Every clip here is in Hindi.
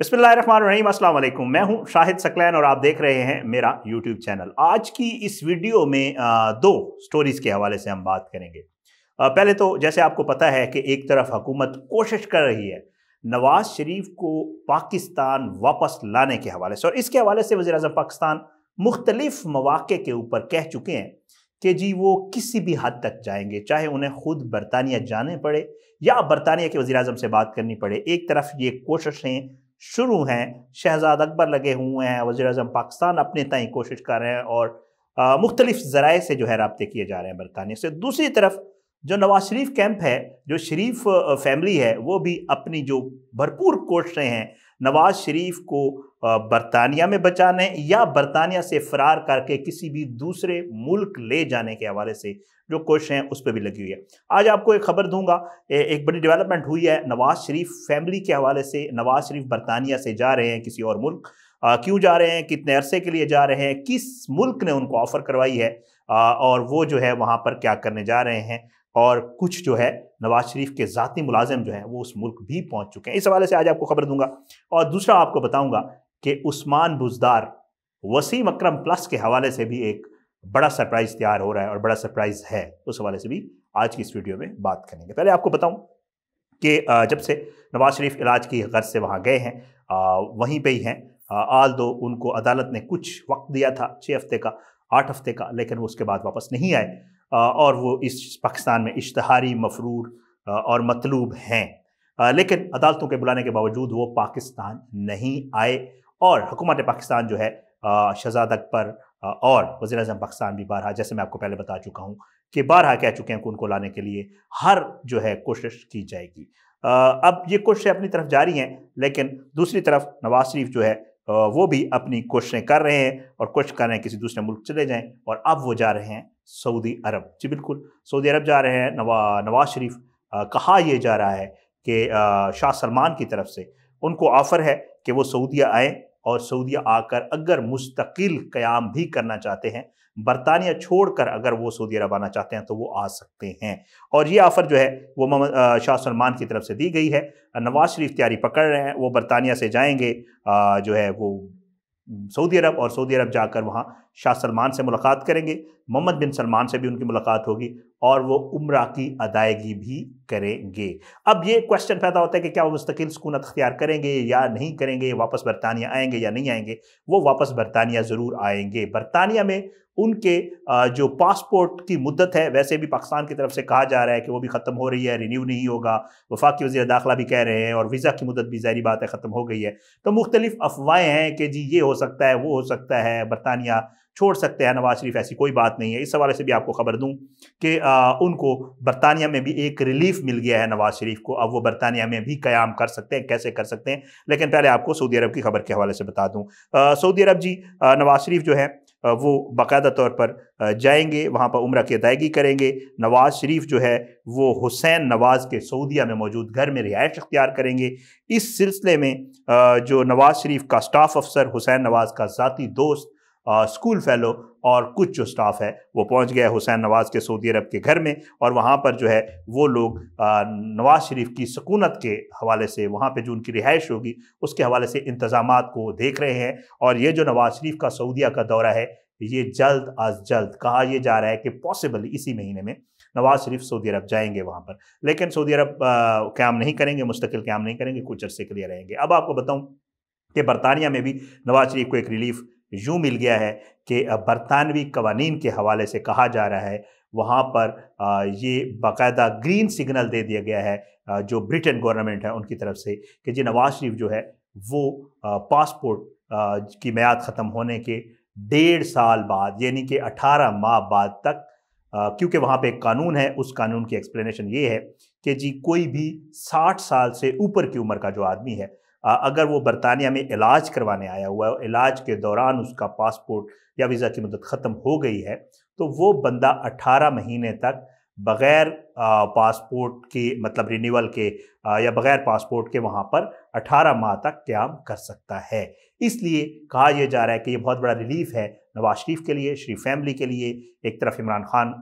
बसमीम मैं हूं शाहिद सकलैन और आप देख रहे हैं मेरा यूट्यूब चैनल आज की इस वीडियो में दो स्टोरीज़ के हवाले से हम बात करेंगे पहले तो जैसे आपको पता है कि एक तरफ हुकूमत कोशिश कर रही है नवाज़ शरीफ को पाकिस्तान वापस लाने के हवाले से और इसके हवाले से वजी अजम पाकिस्तान मुख्तलिफ मौाक़े के ऊपर कह चुके हैं कि जी वो किसी भी हद तक जाएंगे चाहे उन्हें खुद बरतानिया जाने पड़े या बरतानिया के वजी अजम से बात करनी पड़े एक तरफ ये कोशिशें शुरू हैं शहजाद अकबर लगे हुए हैं वजी अजम पाकिस्तान अपने तय कोशिश कर रहे हैं और मुख्तलिफ ज़राए से जो है रबते किए जा रहे हैं बरतानिया से दूसरी तरफ जो नवाज शरीफ कैंप है जो शरीफ फैमिली है वो भी अपनी जो भरपूर कोशिशें हैं नवाज शरीफ को बरतानिया में बचाने या बरतानिया से फरार करके किसी भी दूसरे मुल्क ले जाने के हवाले से जो कोशिशें हैं उस पर भी लगी हुई है आज आपको एक खबर दूंगा एक बड़ी डेवलपमेंट हुई है नवाज शरीफ फैमिली के हवाले से नवाज शरीफ बरतानिया से जा रहे हैं किसी और मुल्क क्यों जा रहे हैं कितने अरसे के लिए जा रहे हैं किस मुल्क ने उनको ऑफ़र करवाई है आ, और वो जो है वहाँ पर क्या करने जा रहे हैं और कुछ जो है नवाज शरीफ के ज़ाती मुलाजिम जो हैं वो उस मुल्क भी पहुंच चुके हैं इस हवाले से आज आपको खबर दूंगा और दूसरा आपको बताऊंगा कि उस्मान बुजदार वसीम अक्रम प्लस के हवाले से भी एक बड़ा सरप्राइज़ तैयार हो रहा है और बड़ा सरप्राइज़ है उस हवाले से भी आज की इस वीडियो में बात करेंगे पहले आपको बताऊँ कि जब से नवाज शरीफ इलाज की गर्ज से वहाँ गए हैं वहीं पर ही हैं आल दो उनको अदालत ने कुछ वक्त दिया था छः हफ्ते का आठ हफ्ते का लेकिन वो उसके बाद वापस नहीं आए और वो इस पाकिस्तान में इश्तहारी मफरूर और मतलूब हैं लेकिन अदालतों के बुलाने के बावजूद वो पाकिस्तान नहीं आए और हुकूमत पाकिस्तान जो है शहजाद अकबर और वजी अजम पाकिस्तान भी बारहा जैसे मैं आपको पहले बता चुका हूँ कि बारहा कह चुके हैं कि उनको लाने के लिए हर जो है कोशिश की जाएगी अब ये कोशिशें अपनी तरफ जारी हैं लेकिन दूसरी तरफ नवाज शरीफ जो है वो भी अपनी कोशिशें कर रहे हैं और कोशिश कर रहे हैं किसी दूसरे मुल्क चले जाएँ और अब वो जा रहे हैं सऊदी अरब जी बिल्कुल सऊदी अरब जा रहे हैं नवा नवाज शरीफ कहा यह जा रहा है कि शाह सलमान की तरफ से उनको ऑफ़र है कि वो सऊदिया आए और सऊदिया आकर अगर मुस्तकिल क़्याम भी करना चाहते हैं बरतानिया छोड़कर अगर वो सऊदी अरब आना चाहते हैं तो वो आ सकते हैं और ये ऑफ़र जो है वो मोहम्मद शाह सलमान की तरफ से दी गई है नवाज शरीफ तैयारी पकड़ रहे हैं वो बरतानिया से जाएंगे जो है वो सऊदी अरब और सऊदी अरब जाकर वहाँ शाह सलमान से मुलाकात करेंगे मोहम्मद बिन सलमान से भी उनकी मुलाकात होगी और वो उम्र की अदायगी भी करेंगे अब ये क्वेश्चन पैदा होता है कि क्या वो मुस्तकिल सुकून अख्तियार करेंगे या नहीं करेंगे वापस बरतानिया आएंगे या नहीं आएंगे वो वापस बरतानिया ज़रूर आएंगे बरतानिया में उनके जो पासपोर्ट की मुद्दत है वैसे भी पाकिस्तान की तरफ से कहा जा रहा है कि वो भी ख़त्म हो रही है रिन्यू नहीं होगा वफाकी वजी दाखिला भी कह रहे हैं और वीज़ा की मुद्दत भी जहरी बात है ख़त्म हो गई है तो मुख्तलिफ अफवाहें हैं कि जी ये हो सकता है वो हो सकता है बरतानिया छोड़ सकते हैं नवाज शरीफ ऐसी कोई बात नहीं है इस हवाले से भी आपको खबर दूँ कि उनको बरतानिया में भी एक रिलीफ मिल गया है नवाज शरीफ को अब वो बरतानिया में भी क्याम कर सकते हैं कैसे कर सकते हैं लेकिन पहले आपको सऊदी अरब की खबर के हवाले से बता दूँ सऊदी अरब जी नवाज शरीफ जो है वो बाकायदा तौर पर जाएंगे वहाँ पर उम्र की अदायगी करेंगे नवाज़ शरीफ जो है वो हुसैन नवाज़ के सऊदिया में मौजूद घर में रिहाइश अख्तियार करेंगे इस सिलसिले में जो नवाज़ शरीफ का स्टाफ अफसर हुसैन नवाज़ का ज़ाती दोस्त स्कूल फैलो और कुछ जो स्टाफ है वो पहुंच गया हुसैन नवाज़ के सऊदी अरब के घर में और वहाँ पर जो है वो लोग नवाज़ शरीफ की सकूनत के हवाले से वहाँ पर जो उनकी रिहाइश होगी उसके हवाले से इंतज़ाम को देख रहे हैं और ये जो नवाज़ शरीफ का सऊदिया का दौरा है ये जल्द अज जल्द कहा यह जा रहा है कि पॉसिबल इसी महीने में नवाज शरीफ सऊदी अरब जाएंगे वहाँ पर लेकिन सऊदी अरब क्याम नहीं करेंगे मुस्तकिल क्याम नहीं करेंगे कुछ अरसे के लिए रहेंगे अब आपको बताऊँ कि बरतानिया में भी नवाज शरीफ को एक रिलीफ यूँ मिल गया है कि बरतानवी कवानीन के हवाले से कहा जा रहा है वहाँ पर ये बाकायदा ग्रीन सिग्नल दे दिया गया है जो ब्रिटेन गवर्नमेंट है उनकी तरफ से कि जी नवाज शरीफ जो है वो पासपोर्ट की मैद ख़त्म होने के डेढ़ साल बाद यानी कि 18 माह बाद तक क्योंकि वहाँ पे एक कानून है उस कानून की एक्सप्लेनेशन ये है कि जी कोई भी 60 साल से ऊपर की उम्र का जो आदमी है अगर वो बरतानिया में इलाज करवाने आया हुआ है इलाज के दौरान उसका पासपोर्ट या वीज़ा की मदद ख़त्म हो गई है तो वो बंदा अठारह महीने तक बग़ैर पासपोर्ट की मतलब रिन्यूअल के आ, या बग़ैर पासपोर्ट के वहाँ पर 18 माह तक क्याम कर सकता है इसलिए कहा यह जा रहा है कि ये बहुत बड़ा रिलीफ है नवाज शरीफ के लिए शरीफ फैमिली के लिए एक तरफ इमरान खान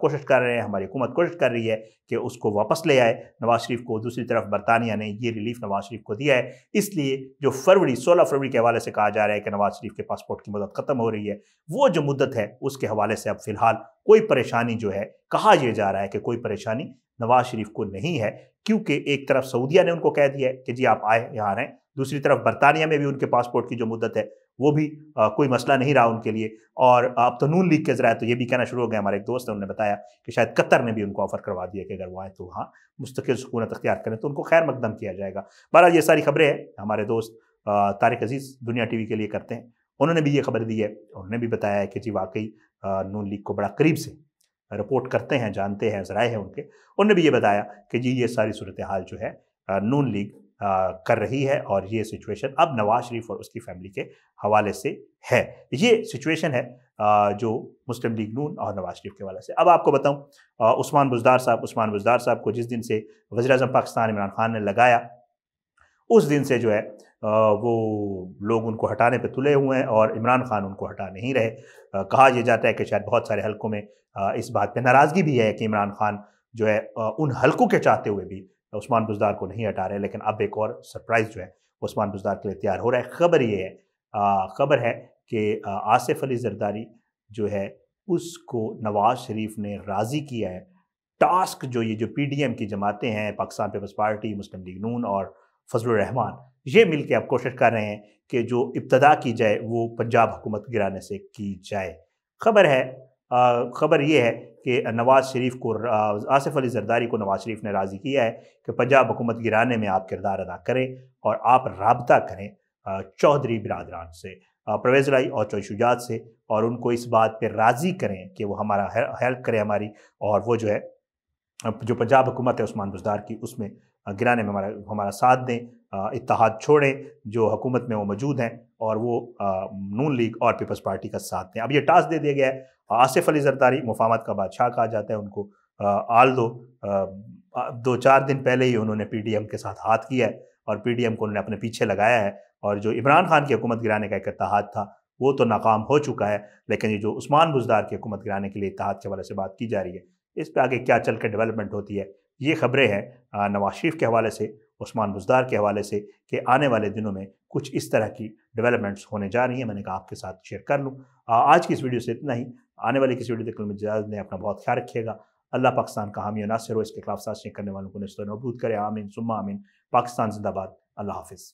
कोशिश कर रहे हैं हमारी हुकूमत कोशिश कर रही है कि उसको वापस ले आए नवाज शरीफ को दूसरी तरफ बरतानिया ने ये रिलीफ नवाज शरीफ को दिया है इसलिए जो फरवरी सोलह फरवरी के हवाले से कहा जा रहा है कि नवाज शरीफ के पासपोर्ट की मदद ख़त्म हो रही है वो जो मुद्दत है उसके हवाले से अब फ़िलहाल कोई परेशानी जो है कहा यह जा रहा है कि कोई परेशानी नवाज शरीफ को नहीं है क्योंकि एक तरफ सऊदिया ने उनको कह दिया है कि जी आप आए यहाँ आ रहे हैं दूसरी तरफ बरतानिया में भी उनके पासपोर्ट की जो मुद्दत है वो भी आ, कोई मसला नहीं रहा उनके लिए और अब तो नून लीग के जरा तो ये भी कहना शुरू हो गया हमारे एक दोस्त ने उन्होंने बताया कि शायद कतर ने भी उनको ऑफर करवा दिया कि अगर वो आए तो वहाँ मुस्तकिल सुकूनत अख्तियार करें तो उनको खैर मकदम किया जाएगा बहरहाल ये सारी खबरें हैं हमारे दोस्त तारिक अजीज़ दुनिया टी के लिए करते हैं उन्होंने भी ये खबर दी है उन्होंने भी बताया है कि जी वाकई नून लीग को बड़ा करीब से रिपोर्ट करते हैं जानते हैं जराए हैं उनके उन्होंने भी ये बताया कि जी ये सारी सूरत हाल जो है नून लीग कर रही है और ये सिचुएशन अब नवाज शरीफ और उसकी फैमिली के हवाले से है ये सिचुएशन है जो मुस्लिम लीग नून और नवाज शरीफ के हवाले से अब आपको बताऊं उस्मान बुजदार साहब उस्मान बुजदार साहब को जिस दिन से वजी अजम पाकिस्तान इमरान खान ने लगाया उस दिन से जो है वो लोग उनको हटाने पर तुले हुए हैं और इमरान खान उनको हटा नहीं रहे कहा यह जाता है कि शायद बहुत सारे हलकों में इस बात पर नाराज़गी भी है कि इमरान खान जो है उन हलकों के चाहते हुए भी उस्मान बुजदार को नहीं हटा रहे लेकिन अब एक और सरप्राइज जो है उस्मान बुजदार के लिए तैयार हो रहा है खबर ये है खबर है कि आसिफ अली जरदारी जो है उसको नवाज शरीफ ने राज़ी किया है टास्क जो ये जो पीडीएम की जमातें हैं पाकिस्तान पीपल्स पार्टी मुस्लिम लीग नून और फजल रहमान ये मिल के अब कोशिश कर रहे हैं कि जो इब्तदा की जाए वो पंजाब हुकूमत गिराने से की जाए खबर है ख़बर यह है कि नवाज़ शरीफ को आसिफ अली जरदारी को नवाज़ शरीफ ने राज़ी किया है कि पंजाब हुकूमत गिराने में आप किरदार अदा करें और आप रबता करें चौधरी बिरादरान से परवेज़ लाई और चौधरी शुजात से और उनको इस बात पर राज़ी करें कि वो हमारा हेल्प करें हमारी और वो जो है जो पंजाब हुकूमत है उस्मान बुजदार की उसमें गिराने में हमारा हमारा साथ दें इतिहाद छोड़ें जो हुकूमत में वो मौजूद हैं और वो नून लीग और पीपल्स पार्टी का साथ दें अब ये टास्क दे दिया गया है आसिफ अली जरदारी मुफामत का बादशाह कहा जाता है उनको आल दो दो चार दिन पहले ही उन्होंने एम के साथ हाथ किया है और एम को उन्होंने अपने पीछे लगाया है और जो इमरान खान की हुकूमत गिराने का एक इतिहाद था वो तो नाकाम हो चुका है लेकिन ये जो उस्मान बुजदार की हुकूमत गिराने के लिए इतिहाद के हवाले से बात की जा रही है इस पर आगे क्या चल के डेवलपमेंट होती है ये खबरें हैं नवाज शरीफ के हवाले से उस्मान बुजदार के हवाले से कि आने वाले दिनों में कुछ इस तरह की डेवलपमेंट्स होने जा रही हैं मैंने कहा आपके साथ शेयर कर लूँ आज की इस वीडियो से इतना ही आने वाली किसी वीडियो तक मिजाज ने अपना बहुत ख्याल रखिएगा अल्लाह पाकिस्तान का हामी नासिर हो इसके खिलाफ साजिशें करने वालों को नस्त नबूद करे आमीन सुम्मा आमीन पाकिस्तान जिंदाबाद अल्लाह हाफिज़